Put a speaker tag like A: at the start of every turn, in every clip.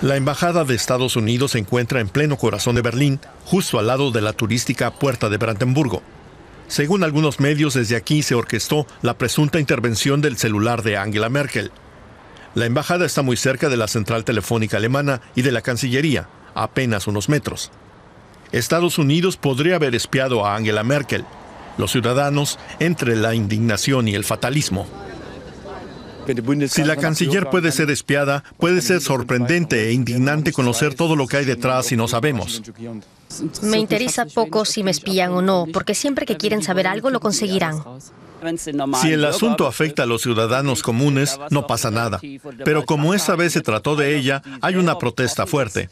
A: La Embajada de Estados Unidos se encuentra en pleno corazón de Berlín, justo al lado de la turística Puerta de Brandenburgo. Según algunos medios, desde aquí se orquestó la presunta intervención del celular de Angela Merkel. La embajada está muy cerca de la central telefónica alemana y de la Cancillería, apenas unos metros. Estados Unidos podría haber espiado a Angela Merkel, los ciudadanos entre la indignación y el fatalismo. Si la canciller puede ser espiada, puede ser sorprendente e indignante conocer todo lo que hay detrás y no sabemos.
B: Me interesa poco si me espían o no, porque siempre que quieren saber algo lo conseguirán.
A: Si el asunto afecta a los ciudadanos comunes, no pasa nada. Pero como esta vez se trató de ella, hay una protesta fuerte.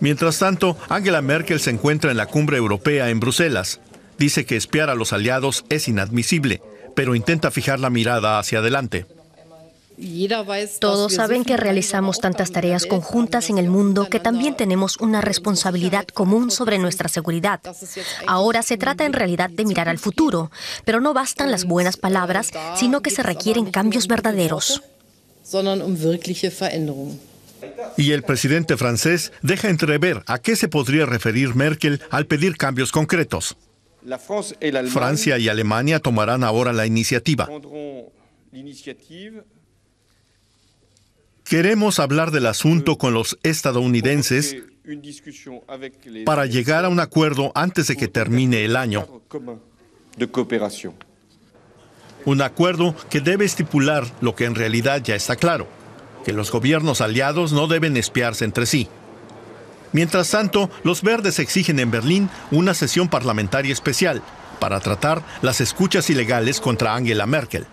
A: Mientras tanto, Angela Merkel se encuentra en la cumbre europea en Bruselas. Dice que espiar a los aliados es inadmisible pero intenta fijar la mirada hacia adelante.
B: Todos saben que realizamos tantas tareas conjuntas en el mundo que también tenemos una responsabilidad común sobre nuestra seguridad. Ahora se trata en realidad de mirar al futuro, pero no bastan las buenas palabras, sino que se requieren cambios verdaderos.
A: Y el presidente francés deja entrever a qué se podría referir Merkel al pedir cambios concretos. Francia y Alemania tomarán ahora la iniciativa. Queremos hablar del asunto con los estadounidenses para llegar a un acuerdo antes de que termine el año. Un acuerdo que debe estipular lo que en realidad ya está claro, que los gobiernos aliados no deben espiarse entre sí. Mientras tanto, los verdes exigen en Berlín una sesión parlamentaria especial para tratar las escuchas ilegales contra Angela Merkel.